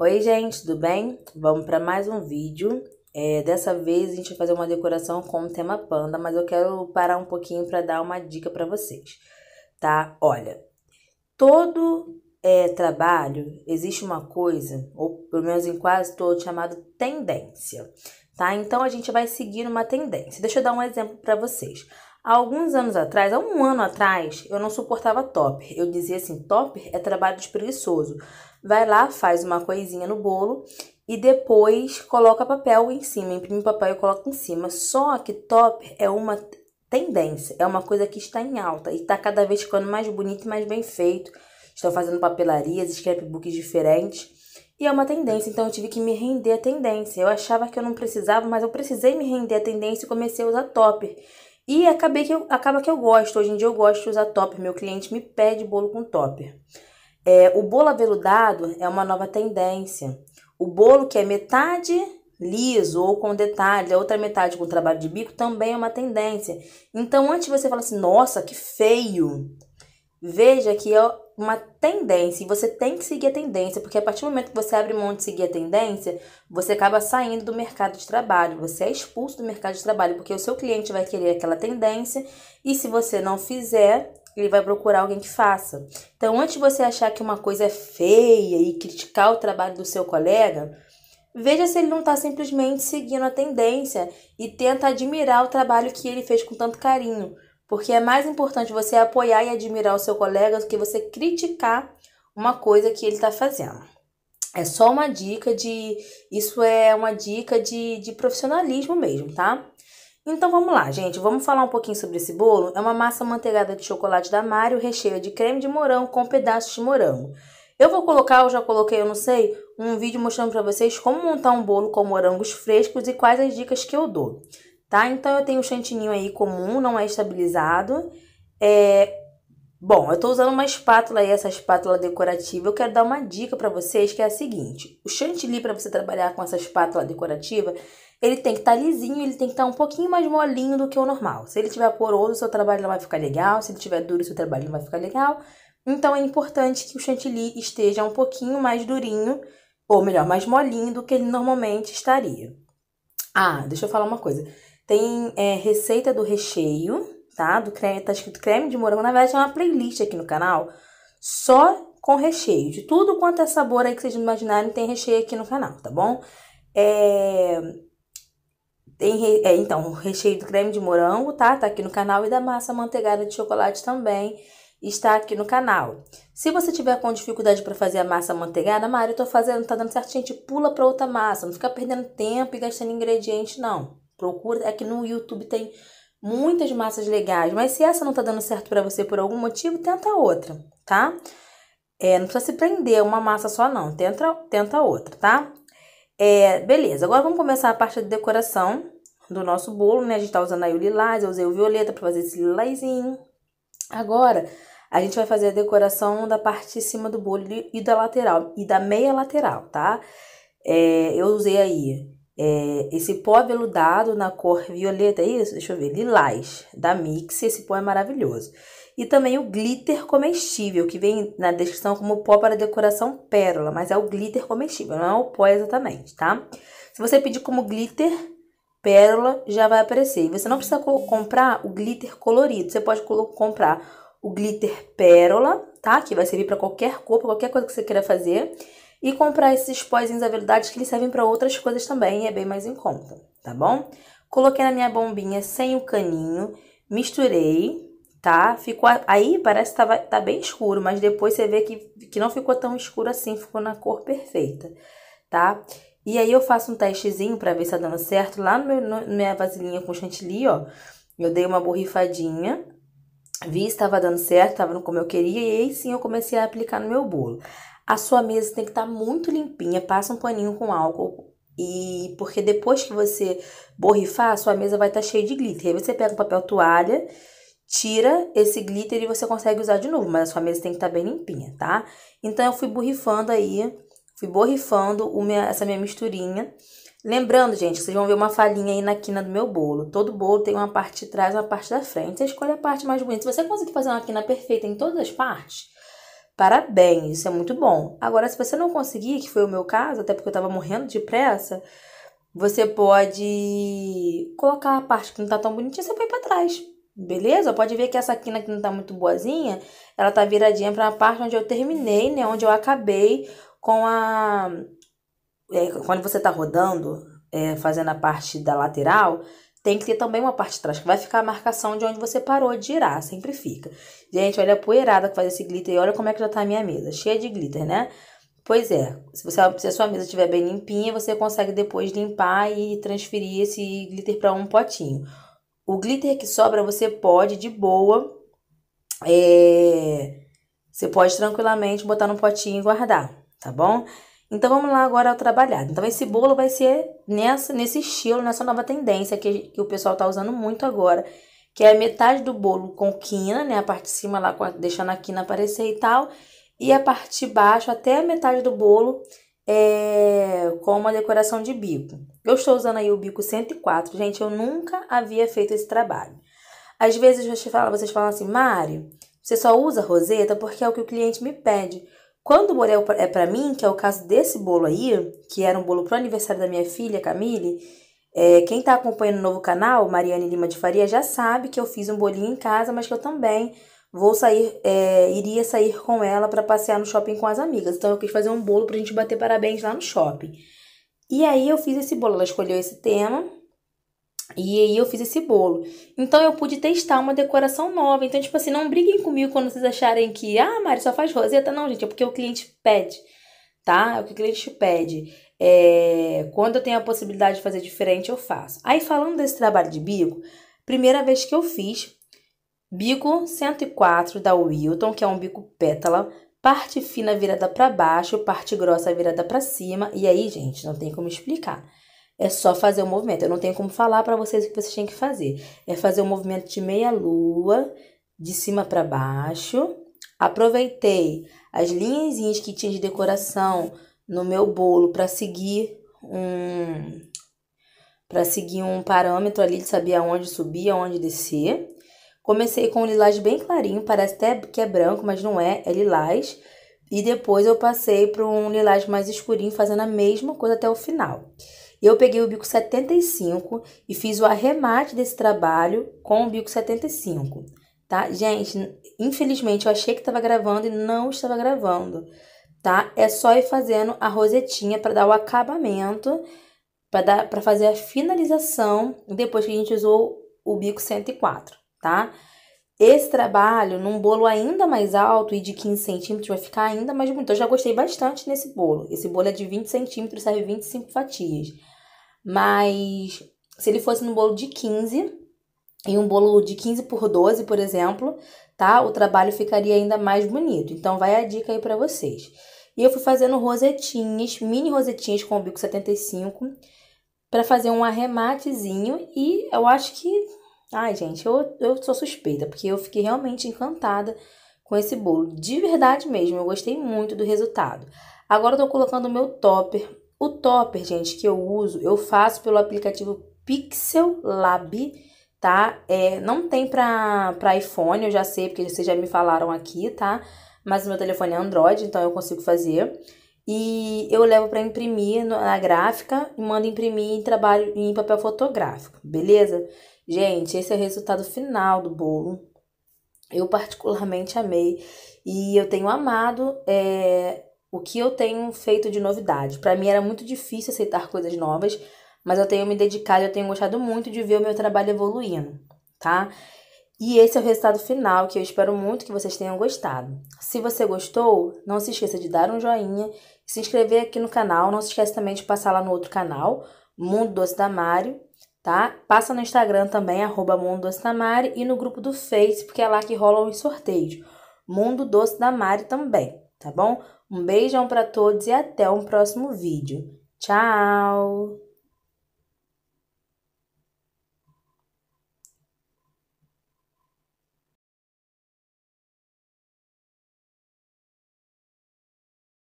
Oi gente, tudo bem? Vamos para mais um vídeo. É, dessa vez a gente vai fazer uma decoração com o tema panda, mas eu quero parar um pouquinho para dar uma dica para vocês, tá? Olha, todo é, trabalho existe uma coisa, ou pelo menos em quase todo, chamado tendência, tá? Então a gente vai seguir uma tendência. Deixa eu dar um exemplo para vocês. Há alguns anos atrás, há um ano atrás, eu não suportava topper. Eu dizia assim, topper é trabalho despreguiçoso vai lá, faz uma coisinha no bolo e depois coloca papel em cima, imprime papel e coloca em cima. Só que topper é uma tendência, é uma coisa que está em alta e está cada vez ficando mais bonito e mais bem feito. Estão fazendo papelarias, scrapbooks diferentes. E é uma tendência, então eu tive que me render à tendência. Eu achava que eu não precisava, mas eu precisei me render à tendência e comecei a usar topper. E acabei que eu, acaba que eu gosto. Hoje em dia eu gosto de usar topper. Meu cliente me pede bolo com topper. É, o bolo aveludado é uma nova tendência. O bolo que é metade liso ou com detalhe, a outra metade com trabalho de bico também é uma tendência. Então, antes você fala assim, nossa, que feio. Veja que é uma tendência e você tem que seguir a tendência, porque a partir do momento que você abre mão de seguir a tendência, você acaba saindo do mercado de trabalho, você é expulso do mercado de trabalho, porque o seu cliente vai querer aquela tendência e se você não fizer, ele vai procurar alguém que faça. Então, antes de você achar que uma coisa é feia e criticar o trabalho do seu colega, veja se ele não está simplesmente seguindo a tendência e tenta admirar o trabalho que ele fez com tanto carinho. Porque é mais importante você apoiar e admirar o seu colega do que você criticar uma coisa que ele está fazendo. É só uma dica de. Isso é uma dica de, de profissionalismo mesmo, tá? Então vamos lá, gente, vamos falar um pouquinho sobre esse bolo. É uma massa manteigada de chocolate da Mario, recheio de creme de morango com pedaços de morango. Eu vou colocar, eu já coloquei, eu não sei, um vídeo mostrando para vocês como montar um bolo com morangos frescos e quais as dicas que eu dou, tá? Então eu tenho o um chantininho aí comum, não é estabilizado, é, Bom, eu estou usando uma espátula aí, essa espátula decorativa. Eu quero dar uma dica para vocês que é a seguinte: o chantilly para você trabalhar com essa espátula decorativa, ele tem que estar tá lisinho, ele tem que estar tá um pouquinho mais molinho do que o normal. Se ele tiver poroso, seu trabalho não vai ficar legal. Se ele tiver duro, seu trabalho não vai ficar legal. Então é importante que o chantilly esteja um pouquinho mais durinho, ou melhor, mais molinho do que ele normalmente estaria. Ah, deixa eu falar uma coisa. Tem é, receita do recheio, tá? Do creme, tá escrito creme de morango. Na verdade, é uma playlist aqui no canal só com recheio. De tudo quanto é sabor aí que vocês imaginarem, tem recheio aqui no canal, tá bom? É... Tem, é, então, o recheio do creme de morango, tá? Tá aqui no canal. E da massa manteigada de chocolate também está aqui no canal. Se você tiver com dificuldade para fazer a massa manteigada, Mari, eu tô fazendo, tá dando certinho, gente pula para outra massa. Não fica perdendo tempo e gastando ingrediente, não. Procura, é que no YouTube tem muitas massas legais, mas se essa não tá dando certo para você por algum motivo, tenta outra, tá? É, não precisa se prender a uma massa só não, tenta, tenta outra, tá? É, beleza, agora vamos começar a parte de decoração do nosso bolo, né? A gente tá usando aí o lilás, eu usei o violeta para fazer esse lilazinho. Agora, a gente vai fazer a decoração da parte de cima do bolo e da lateral, e da meia lateral, tá? É, eu usei aí é, esse pó aveludado na cor violeta, é isso? Deixa eu ver, lilás, da Mix, esse pó é maravilhoso. E também o glitter comestível, que vem na descrição como pó para decoração pérola, mas é o glitter comestível, não é o pó exatamente, tá? Se você pedir como glitter pérola, já vai aparecer. E você não precisa comprar o glitter colorido, você pode comprar o glitter pérola, tá? Que vai servir para qualquer cor, pra qualquer coisa que você queira fazer e comprar esses pozinhos da verdade que eles servem para outras coisas também, é bem mais em conta, tá bom? Coloquei na minha bombinha sem o caninho, misturei, tá? Ficou aí parece que tava, tá bem escuro, mas depois você vê que, que não ficou tão escuro assim, ficou na cor perfeita, tá? E aí eu faço um testezinho para ver se tá dando certo lá no meu no, minha vasilhinha com chantilly, ó. Eu dei uma borrifadinha, vi se estava dando certo, estava como eu queria, e aí sim eu comecei a aplicar no meu bolo. A sua mesa tem que estar tá muito limpinha, passa um paninho com álcool. E porque depois que você borrifar, a sua mesa vai estar tá cheia de glitter. Aí você pega um papel toalha, tira esse glitter e você consegue usar de novo, mas a sua mesa tem que estar tá bem limpinha, tá? Então eu fui borrifando aí, fui borrifando minha, essa minha misturinha. Lembrando, gente, vocês vão ver uma falhinha aí na quina do meu bolo. Todo bolo tem uma parte de trás e uma parte da frente. Você escolhe a parte mais bonita. Se você conseguir fazer uma quina perfeita em todas as partes, Parabéns, isso é muito bom. Agora, se você não conseguir, que foi o meu caso, até porque eu tava morrendo de pressa, você pode colocar a parte que não tá tão bonitinha, você põe pra trás. Beleza? Pode ver que essa quina que não tá muito boazinha, ela tá viradinha pra parte onde eu terminei, né? Onde eu acabei com a. É, quando você tá rodando, é, fazendo a parte da lateral, tem que ter também uma parte de trás, que vai ficar a marcação de onde você parou de girar, sempre fica. Gente, olha a poeirada que faz esse glitter e olha como é que já tá a minha mesa, cheia de glitter, né? Pois é, se, você, se a sua mesa estiver bem limpinha, você consegue depois limpar e transferir esse glitter para um potinho. O glitter que sobra, você pode, de boa, é, você pode tranquilamente botar num potinho e guardar, tá bom? Então vamos lá agora ao trabalhado. Então esse bolo vai ser nessa, nesse estilo, nessa nova tendência que, que o pessoal tá usando muito agora, que é metade do bolo com quina, né, a parte de cima lá deixando a quina aparecer e tal, e a parte de baixo até a metade do bolo é, com uma decoração de bico. Eu estou usando aí o bico 104, gente, eu nunca havia feito esse trabalho. Às vezes vocês falam, vocês falam assim, Mário, você só usa roseta porque é o que o cliente me pede. Quando o Borel é para mim, que é o caso desse bolo aí, que era um bolo pro aniversário da minha filha, Camille, é, quem tá acompanhando o novo canal, Mariane Lima de Faria, já sabe que eu fiz um bolinho em casa, mas que eu também vou sair, é, iria sair com ela para passear no shopping com as amigas. Então eu quis fazer um bolo pra gente bater parabéns lá no shopping. E aí eu fiz esse bolo, ela escolheu esse tema, e aí eu fiz esse bolo. Então eu pude testar uma decoração nova. Então, tipo assim, não briguem comigo quando vocês acharem que, ah, Mari, só faz roseta. Não, gente, é porque o cliente pede, tá? É o que o cliente pede. É... Quando eu tenho a possibilidade de fazer diferente, eu faço. Aí, falando desse trabalho de bico, primeira vez que eu fiz, bico 104 da Wilton, que é um bico pétala, parte fina virada para baixo, parte grossa virada para cima. E aí, gente, não tem como explicar. É só fazer o movimento. Eu não tenho como falar para vocês o que vocês têm que fazer. É fazer o movimento de meia lua, de cima para baixo. Aproveitei as linhas que tinha de decoração no meu bolo para seguir um para seguir um parâmetro ali de saber aonde subir, aonde descer. Comecei com um lilás bem clarinho, parece até que é branco, mas não é, é lilás. E depois eu passei para um lilás mais escurinho, fazendo a mesma coisa até o final. Eu peguei o bico 75 e fiz o arremate desse trabalho com o bico 75, tá? Gente, infelizmente eu achei que tava gravando e não estava gravando, tá? É só ir fazendo a rosetinha para dar o acabamento, para fazer a finalização depois que a gente usou o bico 104, tá? Tá? Esse trabalho, num bolo ainda mais alto e de 15 centímetros, vai ficar ainda mais bonito. Então, eu já gostei bastante nesse bolo. Esse bolo é de 20 centímetros, serve 25 fatias. Mas se ele fosse num bolo de 15, e um bolo de 15 por 12, por exemplo, tá? O trabalho ficaria ainda mais bonito. Então, vai a dica aí para vocês. E eu fui fazendo rosetinhas, mini rosetinhas com o bico 75, para fazer um arrematezinho. E eu acho que Ai, gente, eu, eu sou suspeita, porque eu fiquei realmente encantada com esse bolo. De verdade mesmo, eu gostei muito do resultado. Agora eu tô colocando o meu topper. O topper, gente, que eu uso, eu faço pelo aplicativo Pixel Lab, tá? É, não tem pra, pra iPhone, eu já sei, porque vocês já me falaram aqui, tá? Mas o meu telefone é Android, então eu consigo fazer e eu levo para imprimir na gráfica e mando imprimir em trabalho em papel fotográfico, beleza? Gente, esse é o resultado final do bolo. Eu particularmente amei e eu tenho amado é, o que eu tenho feito de novidade. Para mim era muito difícil aceitar coisas novas, mas eu tenho me dedicado, eu tenho gostado muito de ver o meu trabalho evoluindo, tá? E esse é o resultado final que eu espero muito que vocês tenham gostado. Se você gostou, não se esqueça de dar um joinha, se inscrever aqui no canal, não se esqueça também de passar lá no outro canal, Mundo Doce da Mari, tá? Passa no Instagram também, arroba Mundo Doce da Mari, e no grupo do Face, porque é lá que rolam os sorteios. Mundo Doce da Mari também, tá bom? Um beijão para todos e até um próximo vídeo. Tchau!